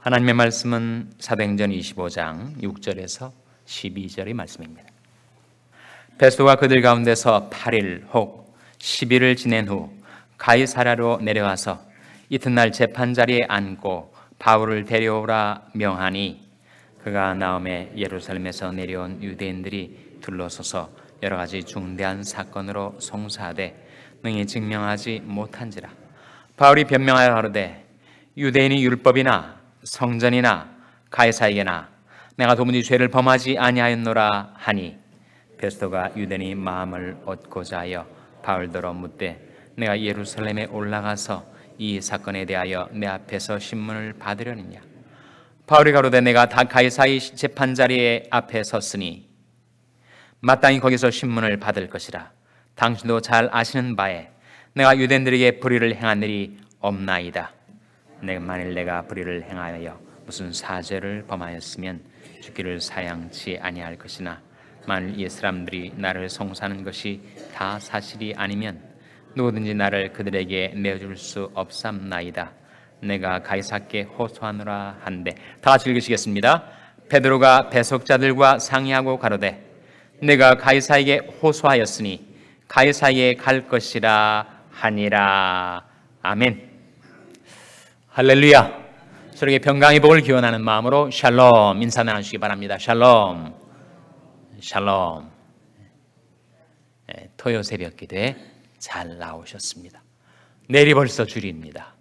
하나님의 말씀은 사도행전 25장 6절에서 12절의 말씀입니다. 베스도가 그들 가운데서 8일 혹 10일을 지낸 후 가이사라로 내려와서 이튿날 재판 자리에 앉고 바울을 데려오라 명하니 그가 나음에 예루살렘에서 내려온 유대인들이 둘러서서 여러 가지 중대한 사건으로 송사하되 능히 증명하지 못한지라 바울이 변명하여 하르되 유대인이 율법이나 성전이나 가이사에게나 내가 도무지 죄를 범하지 아니하였노라 하니 베스도가 유대니 마음을 얻고자 하여 바울더러 묻되 내가 예루살렘에 올라가서 이 사건에 대하여 내 앞에서 신문을 받으려느냐 바울이 가로되 내가 다 가이사의 재판 자리에 앞에 섰으니 마땅히 거기서 신문을 받을 것이라 당신도 잘 아시는 바에 내가 유대인들에게 불의를 행한 일이 없나이다 내가 만일 내가 불의를 행하여 무슨 사죄를 범하였으면 죽기를 사양치 아니할 것이나 만일 이 사람들이 나를 송사하는 것이 다 사실이 아니면 누구든지 나를 그들에게 내어줄 수 없삼나이다. 내가 가이사께 호소하노라 한데 다 같이 시겠습니다 베드로가 배속자들과 상의하고 가로되 내가 가이사에게 호소하였으니 가이사에 갈 것이라 하니라. 아멘. 할렐루야. 서로에게 평강의 복을 기원하는 마음으로 샬롬 인사 나누시기 바랍니다. 샬롬. 샬롬. 예, 토요 새벽 기도에 잘 나오셨습니다. 내일이 벌써 주일입니다.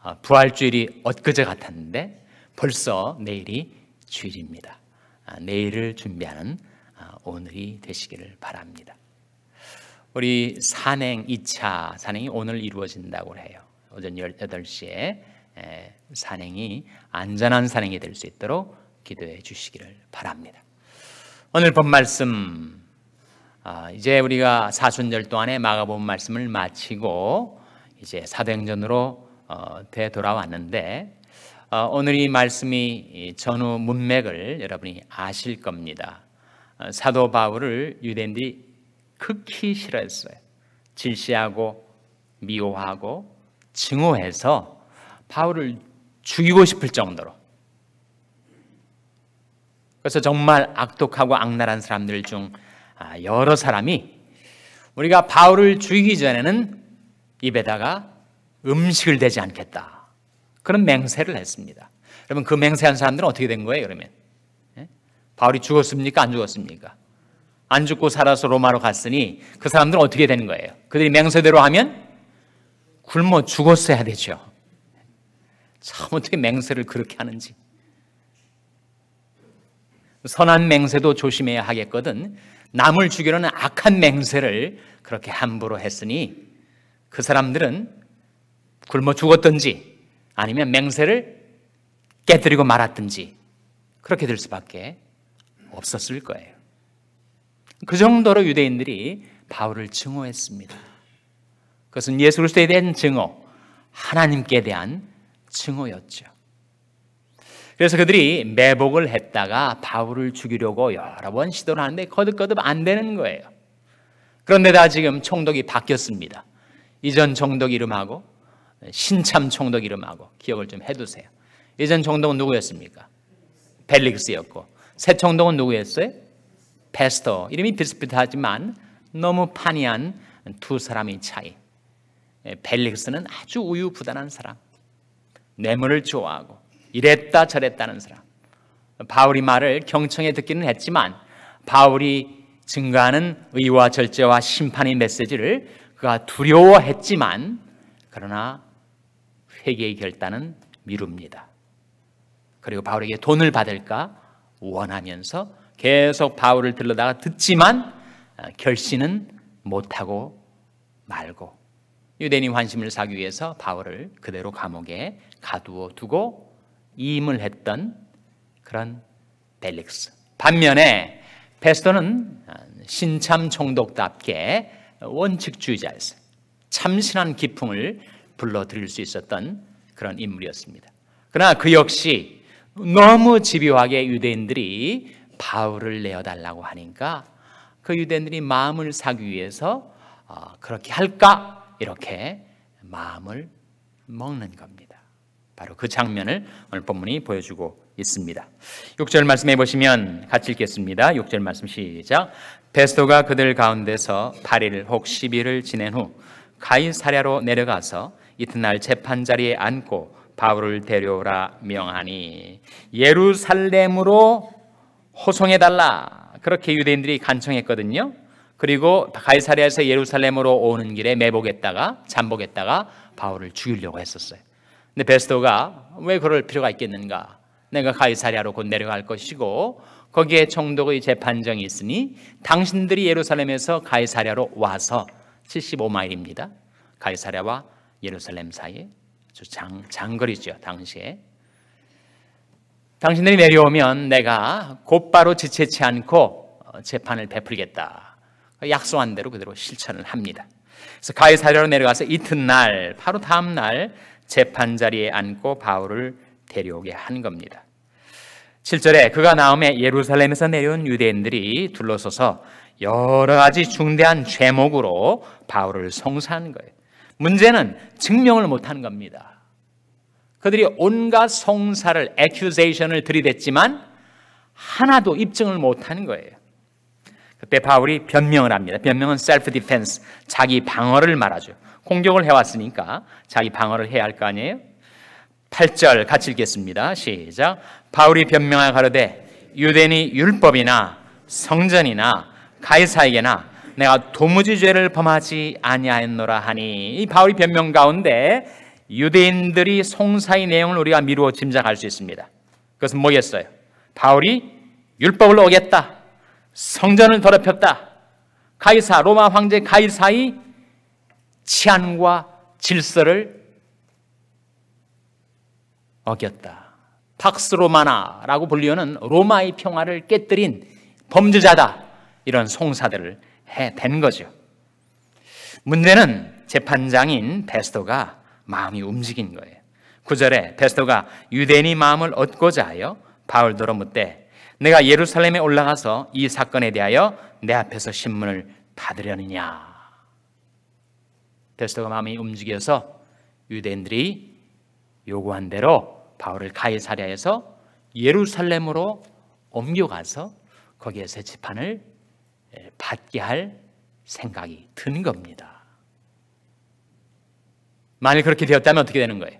아, 부활주일이 엊그제 같았는데 벌써 내일이 주일입니다. 아, 내일을 준비하는 아, 오늘이 되시기를 바랍니다. 우리 산행 2차 산행이 오늘 이루어진다고 해요. 오전 1 8시에 산행이 안전한 산행이 될 수 있도록 기도해 주시기를 바랍니다. 오늘 본 말씀 아, 이제 우리가 사순절 동안에 마가복음 말씀을 마치고 이제 사도행전으로 어, 되돌아왔는데 어, 오늘 이 말씀이 전후 문맥을 여러분이 아실 겁니다. 어, 사도 바울을 유대인들이 극히 싫어했어요. 질시하고 미워하고 증오해서 바울을 죽이고 싶을 정도로 그래서 정말 악독하고 악랄한 사람들 중 아, 여러 사람이 우리가 바울을 죽이기 전에는 입에다가 음식을 대지 않겠다 그런 맹세를 했습니다 여러분 그 맹세한 사람들은 어떻게 된 거예요 그러면? 예? 바울이 죽었습니까? 안 죽었습니까? 안 죽고 살아서 로마로 갔으니 그 사람들은 어떻게 되는 거예요? 그들이 맹세대로 하면 굶어 죽었어야 되죠. 참 어떻게 맹세를 그렇게 하는지. 선한 맹세도 조심해야 하겠거든. 남을 죽이려는 악한 맹세를 그렇게 함부로 했으니 그 사람들은 굶어 죽었든지 아니면 맹세를 깨뜨리고 말았든지 그렇게 될 수밖에 없었을 거예요. 그 정도로 유대인들이 바울을 증오했습니다. 그것은 예수 그리스도에 대한 증오, 하나님께 대한 증오였죠. 그래서 그들이 매복을 했다가 바울을 죽이려고 여러 번 시도를 하는데 거듭거듭 안 되는 거예요. 그런데다 지금 총독이 바뀌었습니다. 이전 총독 이름하고 신참 총독 이름하고 기억을 좀 해두세요. 이전 총독은 누구였습니까? 벨릭스였고 새 총독은 누구였어요? 베스터 이름이 비슷비슷하지만 너무 판이한 두 사람의 차이. 예, 벨릭스는 아주 우유부단한 사람. 뇌물을 좋아하고 이랬다 저랬다는 사람. 바울이 말을 경청해 듣기는 했지만 바울이 증가하는 의와 절제와 심판의 메시지를 그가 두려워했지만 그러나 회개의 결단은 미룹니다. 그리고 바울에게 돈을 받을까 원하면서 계속 바울을 들러다가 듣지만 아, 결신은 못하고 말고 유대인 환심을 사기 위해서 바울을 그대로 감옥에 가두어 두고 임을 했던 그런 벨릭스. 반면에 베스토는 아, 신참 총독답게 원칙주의자였어요. 참신한 기풍을 불러들일 수 있었던 그런 인물이었습니다. 그러나 그 역시 너무 집요하게 유대인들이 바울을 내어달라고 하니까 그 유대인들이 마음을 사기 위해서 아, 그렇게 할까 이렇게 마음을 먹는 겁니다. 바로 그 장면을 오늘 본문이 보여주고 있습니다. 6절 말씀해 보시면 같이 읽겠습니다. 6절 말씀 시작. 베스도가 그들 가운데서 8일 혹 10일을 지낸 후 가이사랴로 내려가서 이튿날 재판 자리에 앉고 바울을 데려오라 명하니 예루살렘으로 호송해 달라. 그렇게 유대인들이 간청했거든요. 그리고 가이사리아에서 예루살렘으로 오는 길에 매복했다가 잠복했다가 바울을 죽이려고 했었어요. 근데 베스도가 왜 그럴 필요가 있겠는가? 내가 가이사리아로 곧 내려갈 것이고 거기에 총독의 재판정이 있으니 당신들이 예루살렘에서 가이사리아로 와서 75마일입니다. 가이사랴와 예루살렘 사이 장, 장거리죠 당시에 당신들이 내려오면 내가 곧바로 지체치 않고 재판을 베풀겠다 약속한 대로 그대로 실천을 합니다. 그래서 가이사리로 내려가서 이튿날 바로 다음 날 재판 자리에 앉고 바울을 데려오게 한 겁니다. 7절에 그가 나음에 예루살렘에서 내려온 유대인들이 둘러서서 여러 가지 중대한 죄목으로 바울을 송사한 거예요. 문제는 증명을 못한 겁니다. 그들이 온갖 송사를 accusation을 들이댔지만 하나도 입증을 못한 거예요. 그때 바울이 변명을 합니다. 변명은 self defense, 자기 방어를 말하죠. 공격을 해왔으니까 자기 방어를 해야 할 거 아니에요? 8절 같이 읽겠습니다. 시작. 바울이 변명하여 가로되 유대인이 율법이나 성전이나 가이사에게나 내가 도무지 죄를 범하지 아니하였노라 하니 이 바울이 변명 가운데 유대인들이 송사의 내용을 우리가 미루어 짐작할 수 있습니다. 그것은 뭐겠어요? 바울이 율법을 어겼다. 성전을 더럽혔다. 가이사 로마 황제 가이사의 치안과 질서를 어겼다. 팍스 로마나라고 불리는 로마의 평화를 깨뜨린 범죄자다. 이런 송사들을 해댄 거죠. 문제는 재판장인 베스토가 마음이 움직인 거예요. 9절에 베스토가 유대인의 마음을 얻고자 하여 바울도로 묻되 내가 예루살렘에 올라가서 이 사건에 대하여 내 앞에서 신문을 받으려느냐. 베스토가 마음이 움직여서 유대인들이 요구한 대로 바울을 가해사랴에서 예루살렘으로 옮겨가서 거기에서 재판을 예, 받게 할 생각이 드는 겁니다. 만일 그렇게 되었다면 어떻게 되는 거예요?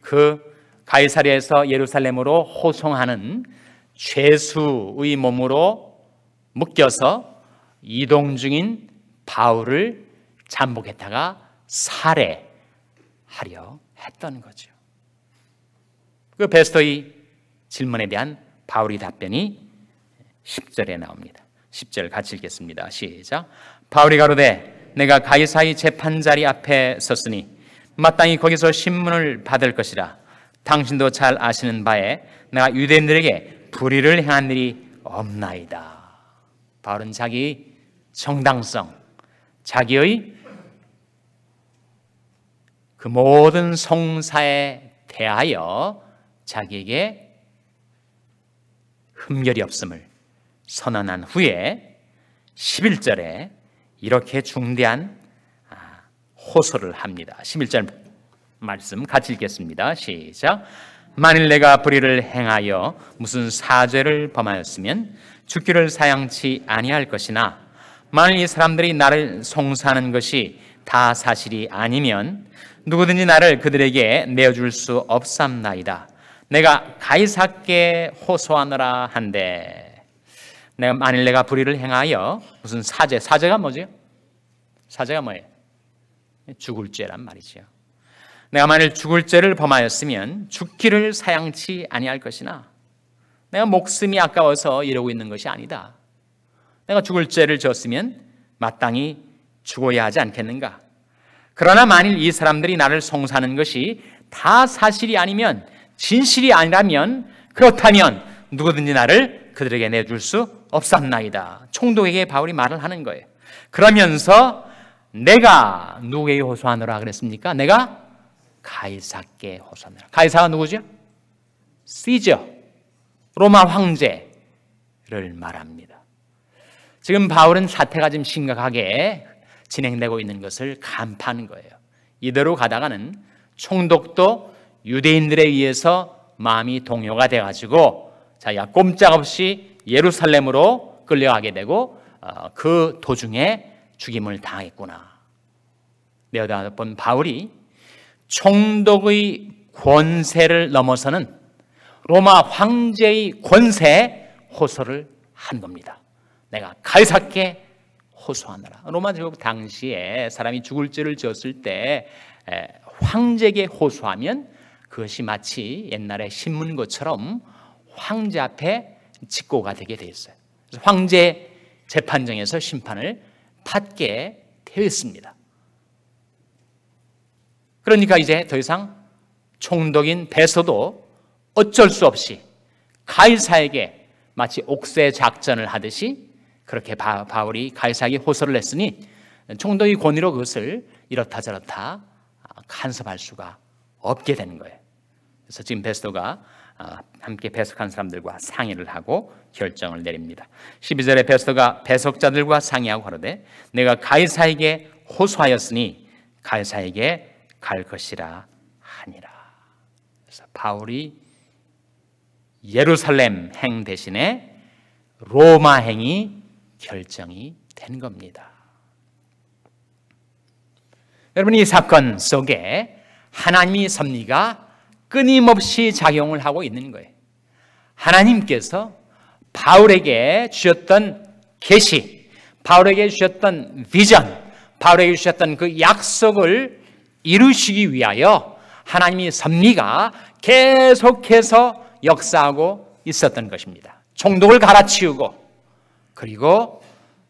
그 가이사랴에서 예루살렘으로 호송하는 죄수의 몸으로 묶여서 이동 중인 바울을 잠복했다가 살해하려 했던 거죠. 그 베스터의 질문에 대한 바울의 답변이 10절에 나옵니다. 10절 같이 읽겠습니다. 시작. 바울이 가로되 내가 가이사의 재판자리 앞에 섰으니 마땅히 거기서 신문을 받을 것이라 당신도 잘 아시는 바에 내가 유대인들에게 불의를 행한 일이 없나이다. 바울은 자기 정당성, 자기의 그 모든 성사에 대하여 자기에게 흠결이 없음을 선언한 후에 11절에 이렇게 중대한 아, 호소를 합니다. 11절 말씀 같이 읽겠습니다. 시작. 만일 내가 불의를 행하여 무슨 사죄를 범하였으면 죽기를 사양치 아니할 것이나 만일 이 사람들이 나를 송사하는 것이 다 사실이 아니면 누구든지 나를 그들에게 내어줄 수 없삼나이다. 내가 가이사께 호소하느라 한데 내가 만일 내가 불의를 행하여 무슨 사죄 사죄가 뭐지요? 사죄가 뭐예요? 죽을 죄란 말이지요. 내가 만일 죽을 죄를 범하였으면 죽기를 사양치 아니할 것이나 내가 목숨이 아까워서 이러고 있는 것이 아니다. 내가 죽을 죄를 지었으면 마땅히 죽어야 하지 않겠는가? 그러나 만일 이 사람들이 나를 송사하는 것이 다 사실이 아니면 진실이 아니라면 그렇다면 누구든지 나를 그들에게 내줄 수 없었나이다. 총독에게 바울이 말을 하는 거예요. 그러면서 내가 누구에게 호소하노라 그랬습니까? 내가 가이사께 호소하느라. 가이사가 누구죠? 시저, 로마 황제를 말합니다. 지금 바울은 사태가 좀 심각하게 진행되고 있는 것을 간파하는 거예요. 이대로 가다가는 총독도 유대인들에 의해서 마음이 동요가 돼가지고 자기가 꼼짝없이 예루살렘으로 끌려가게 되고 어, 그 도중에 죽임을 당했구나. 네다섯 바울이 총독의 권세를 넘어서는 로마 황제의 권세 호소를 한 겁니다. 내가 가이사께 호소하느라. 로마 제국 당시에 사람이 죽을 죄를 지었을 때 황제에게 호소하면 그것이 마치 옛날에 신문고처럼 황제 앞에 직고가 되게 되어 있어요. 황제 재판정에서 심판을 받게 되어 습니다 그러니까 이제 더 이상 총독인 베서도 어쩔 수 없이 가이사에게 마치 옥새 작전을 하듯이 그렇게 바울이 가이사에게 호소를 했으니 총독의 권위로 그것을 이렇다 저렇다 간섭할 수가 없게 되는 거예요. 그래서 지금 베스도가 아, 함께 배석한 사람들과 상의를 하고 결정을 내립니다. 12절에 베스도가 배석자들과 상의하고 하되 내가 가이사에게 호소하였으니 가이사에게 갈 것이라 하니라. 그래서 바울이 예루살렘 행 대신에 로마 행이 결정이 된 겁니다. 여러분 이 사건 속에 하나님의 섭리가 끊임없이 작용을 하고 있는 거예요. 하나님께서 바울에게 주셨던 계시, 바울에게 주셨던 비전, 바울에게 주셨던 그 약속을 이루시기 위하여 하나님의 섭리가 계속해서 역사하고 있었던 것입니다. 총독을 갈아치우고 그리고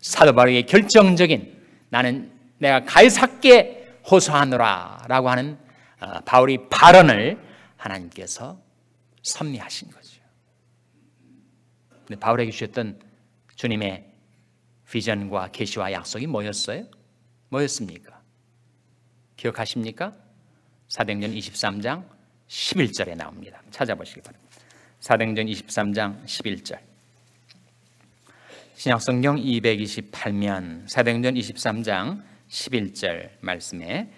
사도바리의 결정적인 나는 내가 가이사께 호소하노라 라고 하는 어, 바울이 발언을 하나님께서 섭리하신 거죠. 근데 바울에게 주셨던 주님의 비전과 계시와 약속이 뭐였어요? 뭐였습니까? 기억하십니까? 사도행전 23장 11절에 나옵니다. 찾아보시기 바랍니다. 사도행전 23장 11절. 신약성경 228면 사도행전 23장 11절 말씀에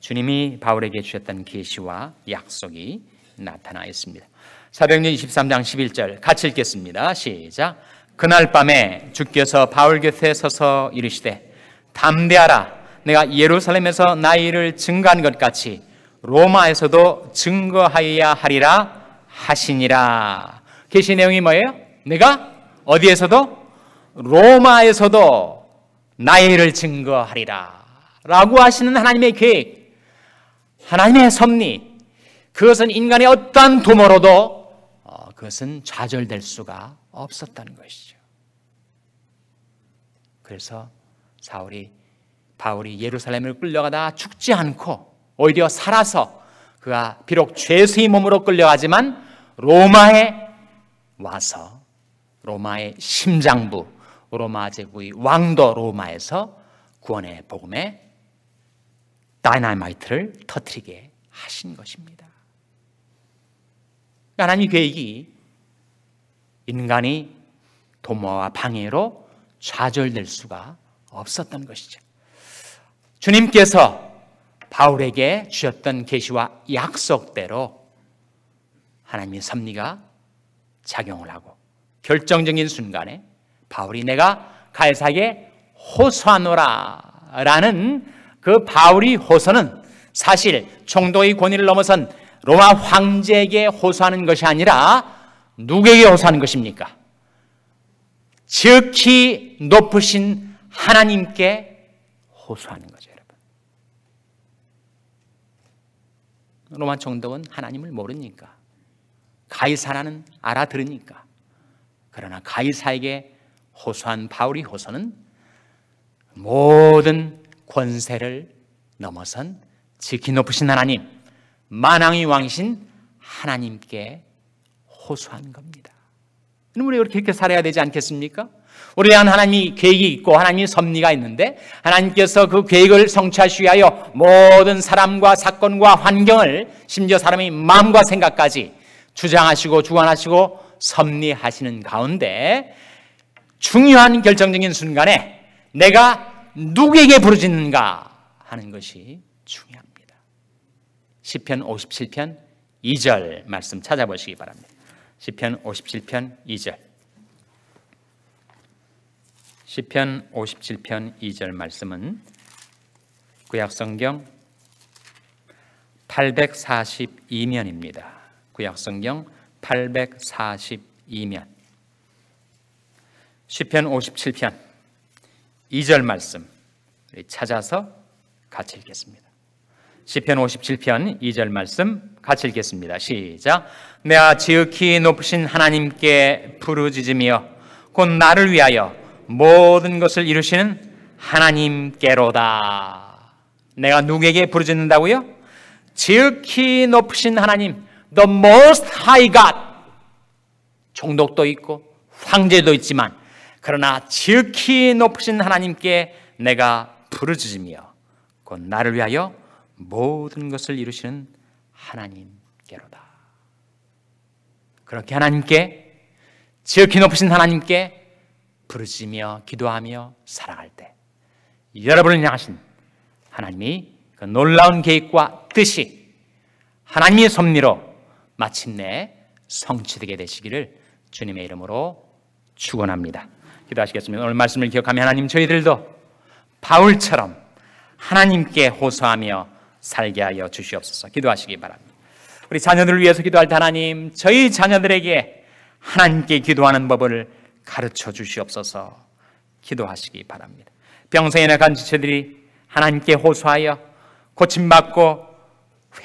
주님이 바울에게 주셨던 계시와 약속이 나타나 있습니다. 사도행전 23장 11절 같이 읽겠습니다. 시작. 그날 밤에 주께서 바울 곁에 서서 이르시되 담대하라 내가 예루살렘에서 나이를 증가한 것 같이 로마에서도 증거하여야 하리라 하시니라. 계시 내용이 뭐예요? 내가 어디에서도 로마에서도 나이를 증거하리라. 라고 하시는 하나님의 계획, 하나님의 섭리, 그것은 인간의 어떠한 도모로도 어, 그것은 좌절될 수가 없었다는 것이죠. 그래서 사울이 바울이 예루살렘을 끌려가다 죽지 않고 오히려 살아서 그가 비록 죄수의 몸으로 끌려가지만 로마에 와서 로마의 심장부 로마 제국의 왕도 로마에서 구원의 복음에 다이나마이트를 터트리게 하신 것입니다. 하나님의 계획이 인간이 도모와 방해로 좌절될 수가 없었던 것이죠. 주님께서 바울에게 주셨던 계시와 약속대로 하나님의 섭리가 작용을 하고 결정적인 순간에 바울이 내가 가이사에게 호소하노라 라는 그 바울이 호소는 사실 총독의 권위를 넘어선 로마 황제에게 호소하는 것이 아니라 누구에게 호소하는 것입니까? 즉히 높으신 하나님께 호소하는 거죠, 여러분. 로마 총독은 하나님을 모르니까 가이사라는 알아들으니까 그러나 가이사에게 호소한 바울이 호소는 모든 권세를 넘어선 지키 높으신 하나님 만왕의 왕신 하나님께 호소한 겁니다. 우리 이렇게 살아야 되지 않겠습니까? 우리 한 하나님이 계획이 있고 하나님이 섭리가 있는데 하나님께서 그 계획을 성취하시기 위하여 모든 사람과 사건과 환경을 심지어 사람의 마음과 생각까지 주장하시고 주관하시고 섭리하시는 가운데 중요한 결정적인 순간에 내가 누구에게 부르짖는가 하는 것이 중요합니다. 시편 57편 2절 말씀 찾아보시기 바랍니다. 시편 57편 2절 시편 57편 2절 말씀은 구약 성경 842면입니다. 구약 성경 842면. 시편 57편 2절 말씀 찾아서 같이 읽겠습니다. 시편 57편 2절 말씀 같이 읽겠습니다. 시작. 내가 지극히 높으신 하나님께 부르짖으며 곧 나를 위하여 모든 것을 이루시는 하나님께로다. 내가 누구에게 부르짖는다고요? 지극히 높으신 하나님, the most high God. 종독도 있고 황제도 있지만 그러나 지극히 높으신 하나님께 내가 부르짖으며 곧 나를 위하여 모든 것을 이루시는 하나님께로다. 그렇게 하나님께 지극히 높으신 하나님께 부르짖으며 기도하며 사랑할 때 여러분을 향하신 하나님이 그 놀라운 계획과 뜻이 하나님의 섭리로 마침내 성취되게 되시기를 주님의 이름으로 축원합니다. 기도하시겠습니다. 오늘 말씀을 기억하며 하나님 저희들도 바울처럼 하나님께 호소하며 살게 하여 주시옵소서. 기도하시기 바랍니다. 우리 자녀들을 위해서 기도할 때 하나님, 저희 자녀들에게 하나님께 기도하는 법을 가르쳐 주시옵소서 기도하시기 바랍니다. 병생이나 간지체들이 하나님께 호소하여 고침받고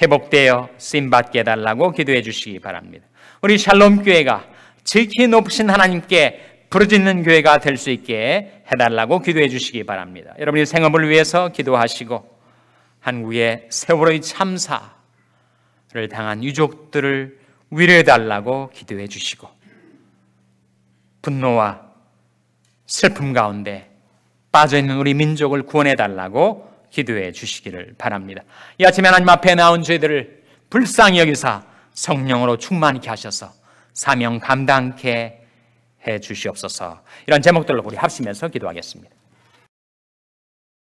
회복되어 쓰임받게 해달라고 기도해 주시기 바랍니다. 우리 샬롬교회가 지키 높으신 하나님께 부르짖는 교회가 될 수 있게 해달라고 기도해 주시기 바랍니다. 여러분의 생업을 위해서 기도하시고 한국의 세월의 참사를 당한 유족들을 위로해 달라고 기도해 주시고 분노와 슬픔 가운데 빠져 있는 우리 민족을 구원해 달라고 기도해 주시기를 바랍니다. 이 아침에 하나님 앞에 나온 죄들을 불쌍히 여기사 성령으로 충만케 하셔서 사명 감당케 해 주시옵소서. 이런 제목들로 우리 합심해서 기도하겠습니다.